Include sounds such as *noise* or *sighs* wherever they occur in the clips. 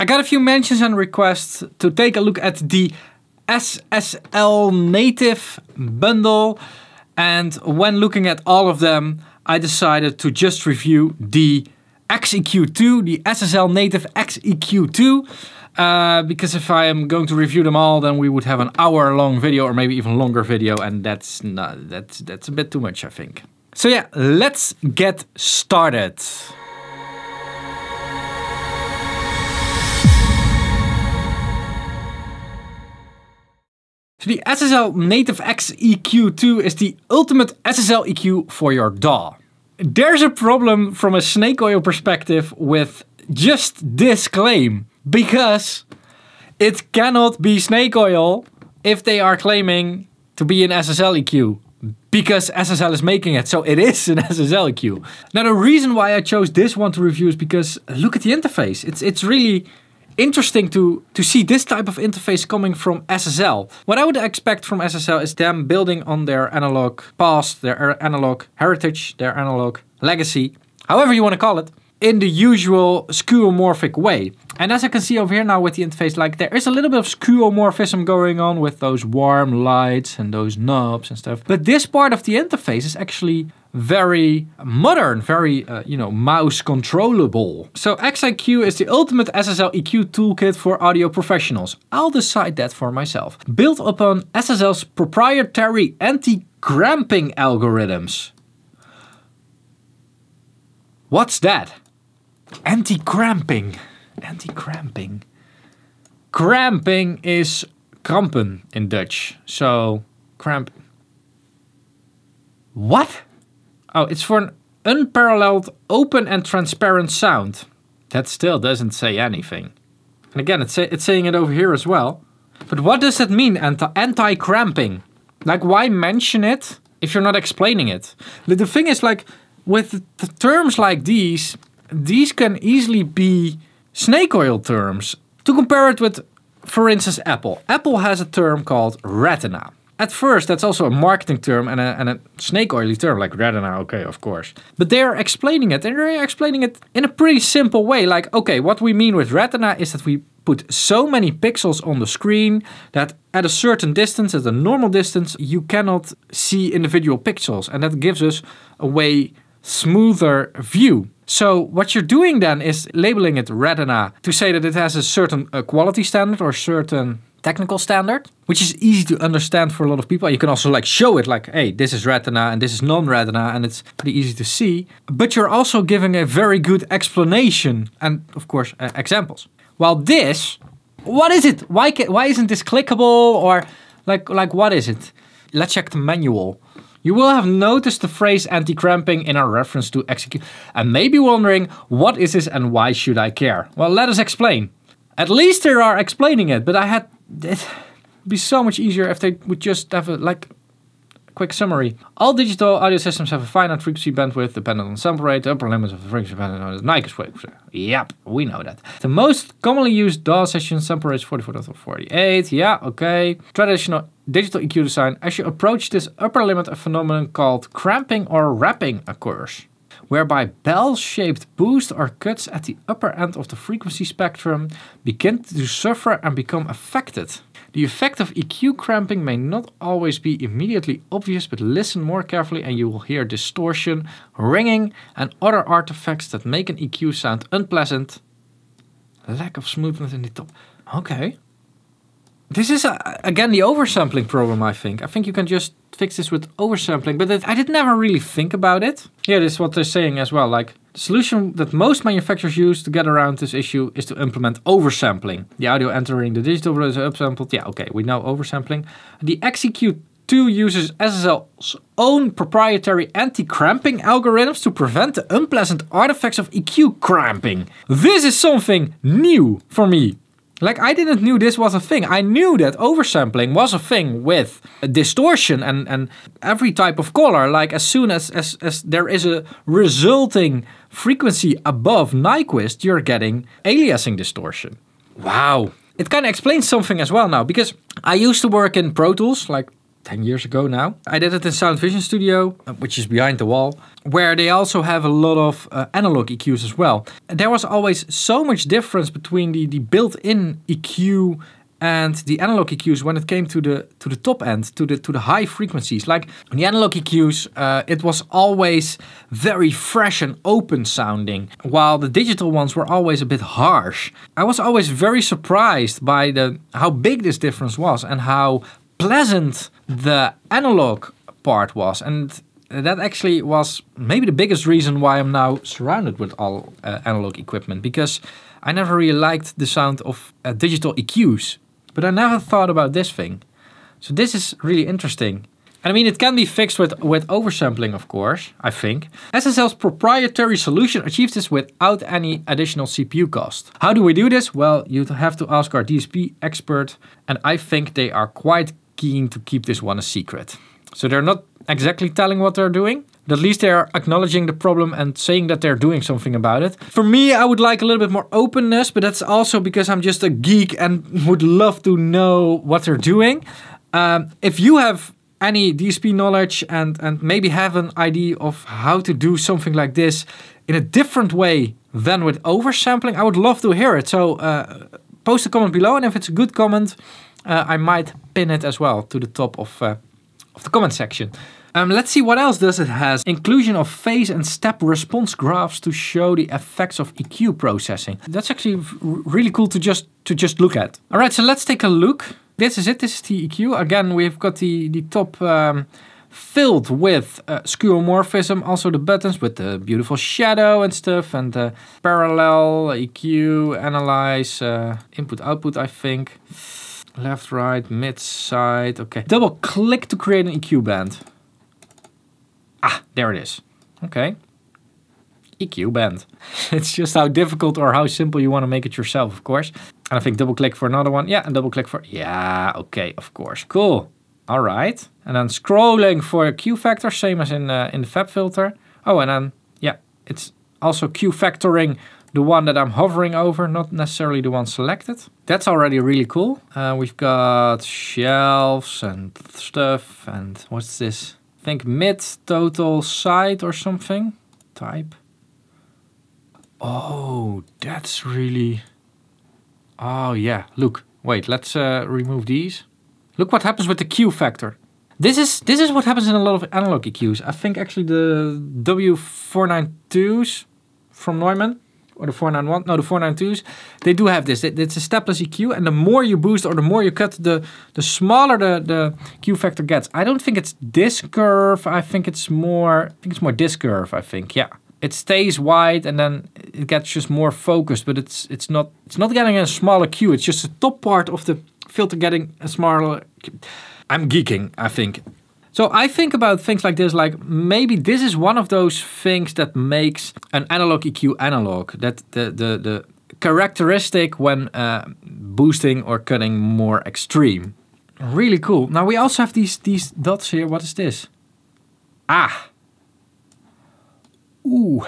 I got a few mentions and requests to take a look at the SSL native bundle. And when looking at all of them, I decided to just review the XEQ2, the SSL native XEQ2. Uh, because if I am going to review them all, then we would have an hour long video or maybe even longer video. And that's not, that's, that's a bit too much, I think. So yeah, let's get started. So the SSL Native X EQ2 is the ultimate SSL EQ for your DAW. There's a problem from a snake oil perspective with just this claim, because it cannot be snake oil if they are claiming to be an SSL EQ because SSL is making it, so it is an SSL EQ. Now the reason why I chose this one to review is because look at the interface. It's, it's really interesting to, to see this type of interface coming from SSL. What I would expect from SSL is them building on their analog past, their er, analog heritage, their analog legacy, however you want to call it, in the usual skeuomorphic way. And as I can see over here now with the interface, like there is a little bit of skeuomorphism going on with those warm lights and those knobs and stuff. But this part of the interface is actually very modern, very, uh, you know, mouse controllable. So XIQ is the ultimate SSL EQ toolkit for audio professionals. I'll decide that for myself. Built upon SSL's proprietary anti-cramping algorithms. What's that? Anti-cramping. Anti-cramping. Cramping is krampen in Dutch. So, cramp... What? Oh, it's for an unparalleled, open and transparent sound. That still doesn't say anything. And again, it's, it's saying it over here as well. But what does that mean, anti-cramping? like, why mention it if you're not explaining it? The thing is, like, with terms like these, these can easily be snake oil terms. To compare it with, for instance, Apple. Apple has a term called retina at first, that's also a marketing term and a, and a snake oily term, like retina, okay, of course. But they're explaining it, and they're explaining it in a pretty simple way. Like, okay, what we mean with retina is that we put so many pixels on the screen that at a certain distance, at a normal distance, you cannot see individual pixels. And that gives us a way smoother view. So what you're doing then is labeling it retina to say that it has a certain uh, quality standard or certain technical standard, which is easy to understand for a lot of people. You can also like show it like, hey, this is retina and this is non-retina and it's pretty easy to see. But you're also giving a very good explanation and of course uh, examples. While this, what is it? Why, can, why isn't this clickable or like, like what is it? Let's check the manual. You will have noticed the phrase anti-cramping in our reference to execute and may be wondering, what is this and why should I care? Well, let us explain. At least they are explaining it, but I had it'd be so much easier if they would just have a like quick summary. All digital audio systems have a finite frequency bandwidth dependent on sample rate. The upper limits of the frequency bandwidth on the Nyquist frequency. Yep, we know that. The most commonly used DAW session sample rate is forty-eight. Yeah, okay. Traditional digital EQ design. As you approach this upper limit, a phenomenon called cramping or wrapping occurs whereby bell-shaped boosts or cuts at the upper end of the frequency spectrum begin to suffer and become affected. The effect of EQ cramping may not always be immediately obvious, but listen more carefully and you will hear distortion, ringing, and other artifacts that make an EQ sound unpleasant. Lack of smoothness in the top. Okay. This is, uh, again, the oversampling problem, I think. I think you can just fix this with oversampling, but it, I did never really think about it. Yeah, this is what they're saying as well, like, the solution that most manufacturers use to get around this issue is to implement oversampling. The audio entering the digital is upsampled. Yeah, okay, we know oversampling. The execute 2 uses SSL's own proprietary anti-cramping algorithms to prevent the unpleasant artifacts of EQ cramping. This is something new for me. Like I didn't knew this was a thing. I knew that oversampling was a thing with distortion and, and every type of color. Like as soon as, as, as there is a resulting frequency above Nyquist, you're getting aliasing distortion. Wow. It kind of explains something as well now because I used to work in Pro Tools like 10 years ago now. I did it in Sound Vision Studio, uh, which is behind the wall where they also have a lot of uh, analog EQs as well. There was always so much difference between the, the built-in EQ and the analog EQs when it came to the to the top end, to the to the high frequencies. Like the analog EQs, uh, it was always very fresh and open sounding, while the digital ones were always a bit harsh. I was always very surprised by the how big this difference was and how pleasant the analog part was and uh, that actually was maybe the biggest reason why I'm now surrounded with all uh, analog equipment because I never really liked the sound of uh, digital EQs, but I never thought about this thing. So this is really interesting. And I mean, it can be fixed with, with oversampling, of course, I think. SSL's proprietary solution achieves this without any additional CPU cost. How do we do this? Well, you'd have to ask our DSP expert, and I think they are quite keen to keep this one a secret. So they're not exactly telling what they're doing, at least they're acknowledging the problem and saying that they're doing something about it. For me, I would like a little bit more openness, but that's also because I'm just a geek and *laughs* would love to know what they're doing. Um, if you have any DSP knowledge and, and maybe have an idea of how to do something like this in a different way than with oversampling, I would love to hear it. So uh, post a comment below, and if it's a good comment, uh, I might pin it as well to the top of uh, of the comment section. Um, let's see what else does it has. Inclusion of phase and step response graphs to show the effects of EQ processing. That's actually really cool to just to just look at. All right, so let's take a look. This is it, this is the EQ. Again, we've got the, the top um, filled with uh, skeuomorphism, also the buttons with the beautiful shadow and stuff, and the parallel, EQ, analyze, uh, input, output, I think left, right, mid, side. Okay. Double click to create an EQ band. Ah, there it is. Okay. EQ band. *laughs* it's just how difficult or how simple you want to make it yourself, of course. And I think double click for another one. Yeah, and double click for, yeah, okay, of course. Cool. All right. And then scrolling for a Q factor, same as in, uh, in the fab filter. Oh, and then, yeah, it's also Q factoring the one that I'm hovering over, not necessarily the one selected. That's already really cool. Uh, we've got shelves and stuff and what's this? I think mid total side or something. Type. Oh, that's really... Oh yeah, look. Wait, let's uh, remove these. Look what happens with the Q factor. This is this is what happens in a lot of analog EQs. I think actually the W492s from Neumann or the 491, no, the 492s, they do have this. it's a stepless EQ, and the more you boost or the more you cut, the the smaller the, the Q factor gets. I don't think it's this curve. I think it's more, I think it's more this curve, I think, yeah. It stays wide and then it gets just more focused, but it's it's not it's not getting a smaller Q. It's just the top part of the filter getting a smaller. i I'm geeking, I think. So I think about things like this, like maybe this is one of those things that makes an analog EQ analog, that the, the, the characteristic when uh, boosting or cutting more extreme. Really cool. Now we also have these, these dots here. What is this? Ah. Ooh.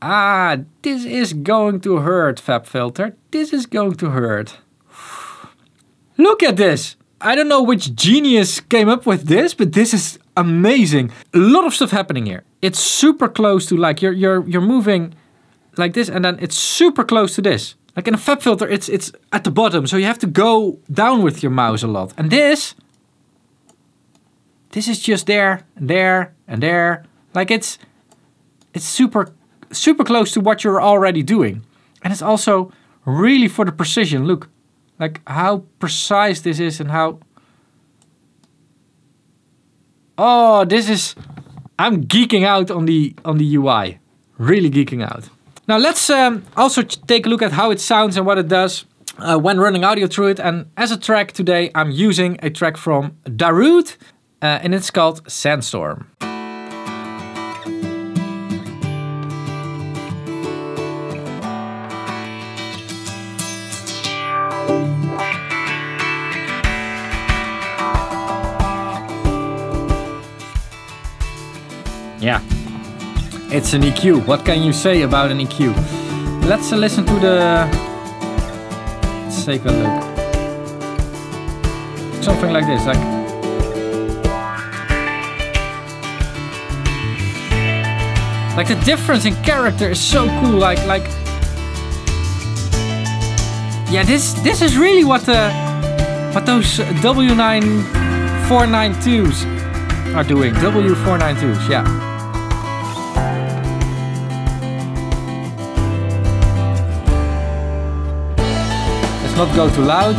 Ah, this is going to hurt, FabFilter. This is going to hurt. *sighs* Look at this! I don't know which genius came up with this, but this is amazing. A lot of stuff happening here. It's super close to like you're you're you're moving like this, and then it's super close to this. Like in a fab filter, it's it's at the bottom, so you have to go down with your mouse a lot. And this, this is just there, and there, and there. Like it's it's super super close to what you're already doing, and it's also really for the precision. Look, like how precise this is and how oh this is i'm geeking out on the on the ui really geeking out now let's um, also take a look at how it sounds and what it does uh, when running audio through it and as a track today i'm using a track from darude uh, and it's called sandstorm It's an EQ. What can you say about an EQ? Let's uh, listen to the... Let's take a look. Something like this, like... Like the difference in character is so cool, like, like... Yeah, this this is really what the uh, what those uh, W9492s are doing. W492s, yeah. not go too loud.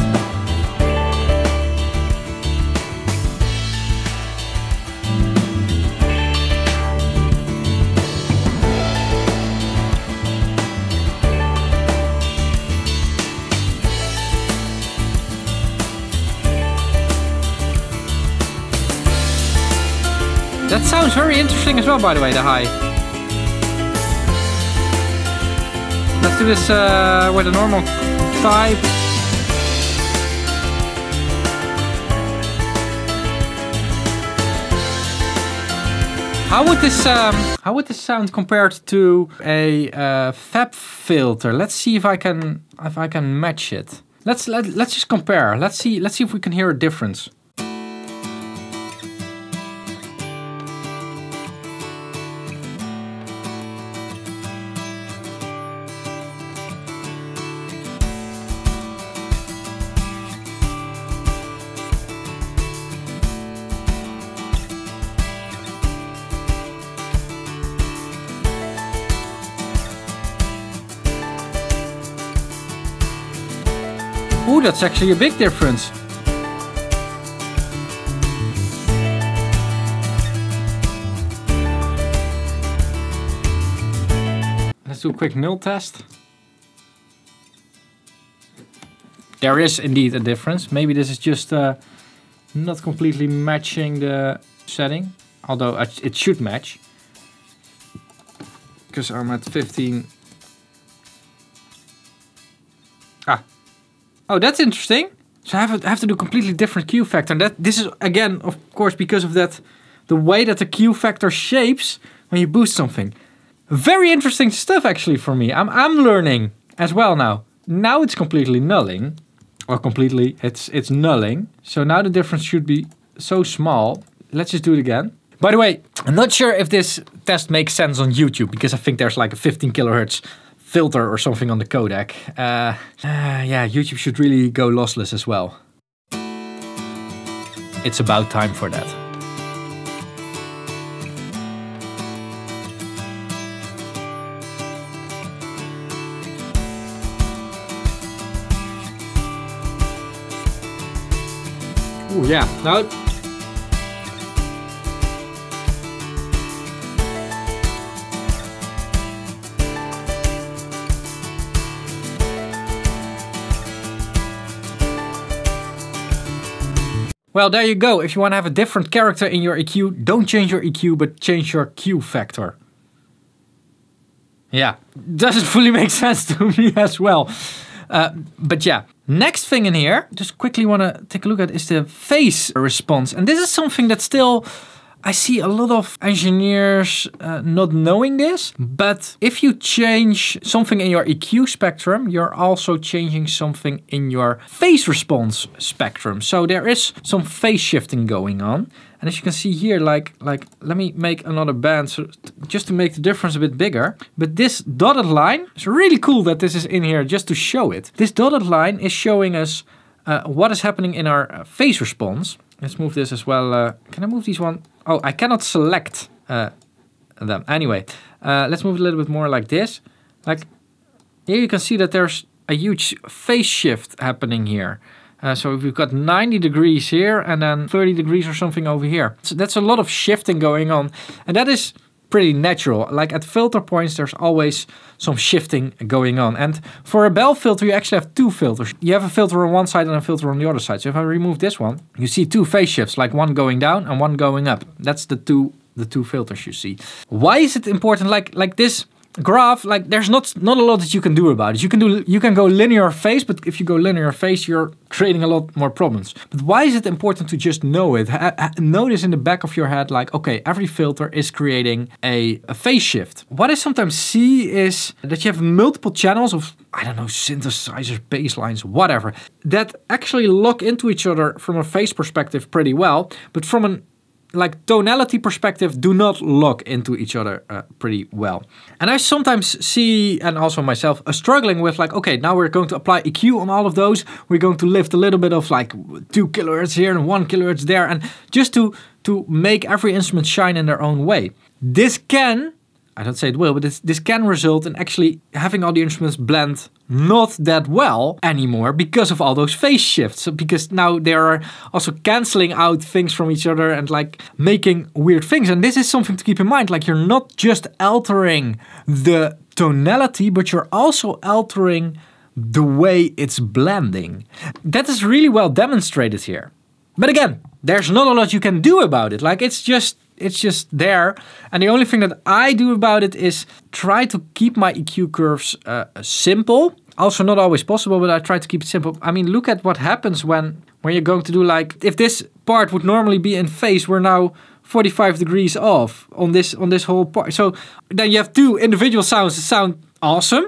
That sounds very interesting as well, by the way, the high. Let's do this uh, with a normal type. How would this um, how would this sound compared to a uh, Fab filter? Let's see if I can if I can match it. Let's let, let's just compare. Let's see let's see if we can hear a difference. that's actually a big difference. Let's do a quick nil test. There is indeed a difference. Maybe this is just uh, not completely matching the setting. Although it should match. Because I'm at 15. Ah, Oh, that's interesting. So I have, I have to do completely different Q factor. And that this is again, of course, because of that, the way that the Q factor shapes when you boost something. Very interesting stuff actually for me. I'm I'm learning as well now. Now it's completely nulling, or completely it's it's nulling. So now the difference should be so small. Let's just do it again. By the way, I'm not sure if this test makes sense on YouTube because I think there's like a 15 kilohertz filter or something on the codec. Uh, uh, yeah, YouTube should really go lossless as well. It's about time for that. Ooh, yeah, now. Well, there you go. If you want to have a different character in your EQ, don't change your EQ, but change your Q factor. Yeah, doesn't fully make *laughs* sense to me as well. Uh, but yeah, next thing in here, just quickly want to take a look at is the face response. And this is something that still I see a lot of engineers uh, not knowing this, but if you change something in your EQ spectrum, you're also changing something in your phase response spectrum. So there is some phase shifting going on. And as you can see here, like, like let me make another band so just to make the difference a bit bigger. But this dotted line, it's really cool that this is in here just to show it. This dotted line is showing us uh, what is happening in our uh, phase response. Let's move this as well. Uh, can I move these one? Oh, I cannot select uh, them. Anyway, uh, let's move a little bit more like this. Like here you can see that there's a huge phase shift happening here. Uh, so we've got 90 degrees here and then 30 degrees or something over here. So that's a lot of shifting going on. And that is pretty natural. Like at filter points, there's always some shifting going on. And for a bell filter, you actually have two filters. You have a filter on one side and a filter on the other side. So if I remove this one, you see two phase shifts, like one going down and one going up. That's the two the two filters you see. Why is it important? Like like this graph, like there's not not a lot that you can do about it. You can do you can go linear phase, but if you go linear phase, you're creating a lot more problems. But why is it important to just know it? Ha, know this in the back of your head, like okay, every filter is creating a, a phase shift. What I sometimes see is that you have multiple channels of I don't know synthesizers, baselines, whatever that actually lock into each other from a phase perspective pretty well, but from an like tonality perspective do not lock into each other uh, pretty well. And I sometimes see, and also myself, uh, struggling with like, okay, now we're going to apply EQ on all of those. We're going to lift a little bit of like two kilohertz here and one kilohertz there, and just to to make every instrument shine in their own way. This can I don't say it will, but this, this can result in actually having all the instruments blend not that well anymore because of all those phase shifts. So because now they are also canceling out things from each other and like making weird things. And this is something to keep in mind. Like you're not just altering the tonality, but you're also altering the way it's blending. That is really well demonstrated here. But again, there's not a lot you can do about it. Like it's just it's just there. And the only thing that I do about it is try to keep my EQ curves uh, simple. Also not always possible, but I try to keep it simple. I mean, look at what happens when, when you're going to do like, if this part would normally be in phase, we're now 45 degrees off on this on this whole part. So then you have two individual sounds that sound awesome.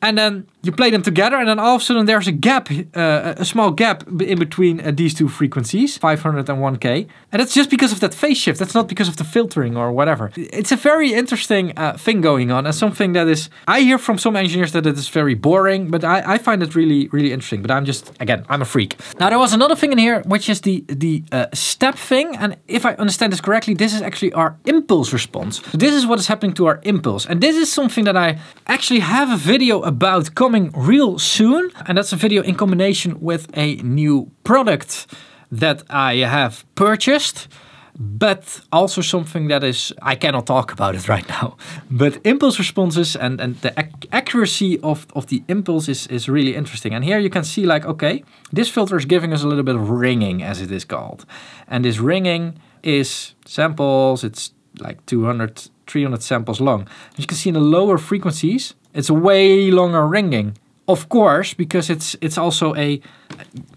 And then you play them together and then all of a sudden there's a gap, uh, a small gap in between uh, these two frequencies, 501k. And that's just because of that phase shift. That's not because of the filtering or whatever. It's a very interesting uh, thing going on and something that is, I hear from some engineers that it is very boring, but I, I, find it really, really interesting. But I'm just, again, I'm a freak. Now there was another thing in here, which is the, the uh, step thing. And if I understand this correctly, this is actually our impulse response. So this is what is happening to our impulse. And this is something that I actually have a video about coming coming real soon. And that's a video in combination with a new product that I have purchased but also something that is I cannot talk about it right now. *laughs* But impulse responses and and the ac accuracy of of the impulse is is really interesting. And here you can see like okay, this filter is giving us a little bit of ringing as it is called, and this ringing is samples. It's like 200 300 samples long. As you can see in the lower frequencies, it's way longer ringing. Of course, because it's it's also a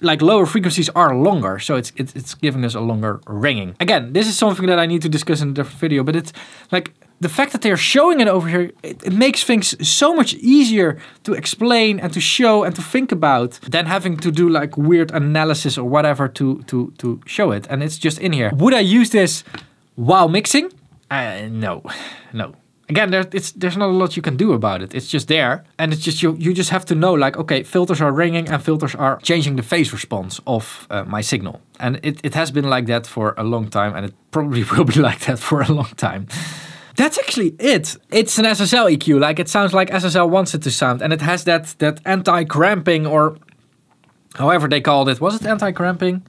like lower frequencies are longer, so it's it's, it's giving us a longer ringing. Again, this is something that I need to discuss in a different video, but it's like the fact that they're showing it over here, it, it, makes things so much easier to explain and to show and to think about than having to do like weird analysis or whatever to, to, to show it. And it's just in here. Would I use this while mixing? Uh, no, *sighs* no. Again, there, there's not a lot you can do about it. It's just there, and it's just you. You just have to know, like, okay, filters are ringing, and filters are changing the phase response of uh, my signal. And it, it has been like that for a long time, and it probably *laughs* will be like that for a long time. That's actually it. It's an SSL EQ. Like it sounds like SSL wants it to sound, and it has that that anti-cramping or however they called it. Was it anti-cramping?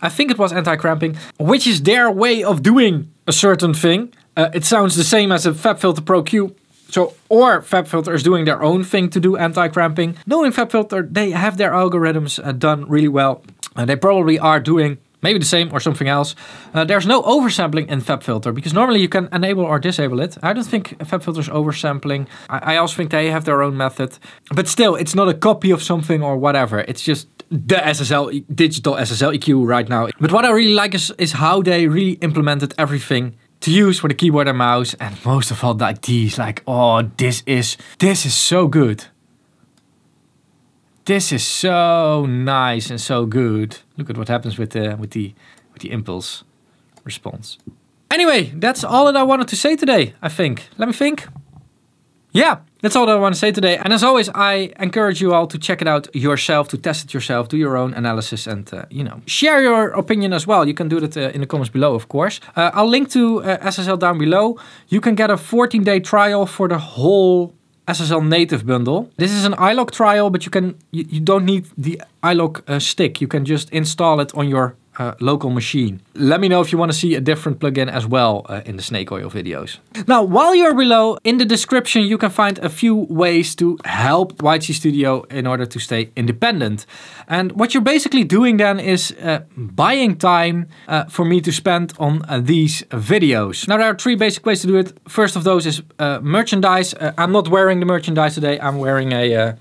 I think it was anti-cramping, which is their way of doing a certain thing. Uh, it sounds the same as a FabFilter Pro Q. So, or FabFilter is doing their own thing to do anti-cramping. Knowing FabFilter, they have their algorithms uh, done really well. And they probably are doing maybe the same or something else. Uh, there's no oversampling in FabFilter because normally you can enable or disable it. I don't think FabFilter is oversampling. I, I also think they have their own method, but still, it's not a copy of something or whatever. It's just the SSL digital SSL EQ right now. But what I really like is, is how they really implemented everything to use for the keyboard and mouse and most of all the these like oh this is this is so good this is so nice and so good. Look at what happens with the uh, with the with the impulse response. Anyway, that's all that I wanted to say today, I think. Let me think. Yeah, that's all that I want to say today. And as always, I encourage you all to check it out yourself, to test it yourself, do your own analysis, and uh, you know, share your opinion as well. You can do that uh, in the comments below, of course. Uh, I'll link to uh, SSL down below. You can get a 14-day trial for the whole SSL native bundle. This is an iLock trial, but you can you, you don't need the iLock uh, stick. You can just install it on your uh, local machine. Let me know if you want to see a different plugin as well uh, in the snake oil videos. Now, while you're below, in the description you can find a few ways to help YC Studio in order to stay independent. And what you're basically doing then is uh, buying time uh, for me to spend on uh, these videos. Now, there are three basic ways to do it. First of those is uh, merchandise. I'm not wearing the merchandise today. I'm wearing a,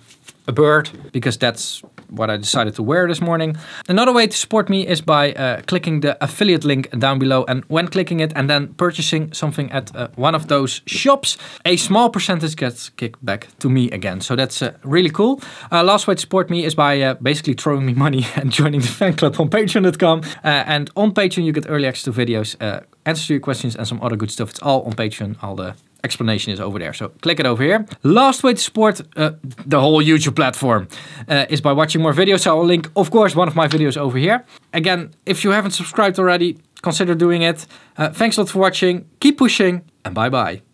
a bird because that's what I decided to wear this morning. Another way to support me is by uh, clicking the affiliate link down below and when clicking it and then purchasing something at uh, one of those shops, a small percentage gets kicked back to me again. So that's uh, really cool. Uh, last way to support me is by uh, basically throwing me *laughs* money and joining the fan club on patreon.com. Uh, and on Patreon, you get early access to videos, answers to your questions and some other good stuff. It's all on Patreon, all the explanation is over there. So click it over here. Last way to support uh, the whole YouTube platform uh, is by watching more videos. So I'll link, of course, one of my videos over here. Again, if you haven't subscribed already, consider doing it. Uh, thanks a lot for watching. Keep pushing and bye-bye.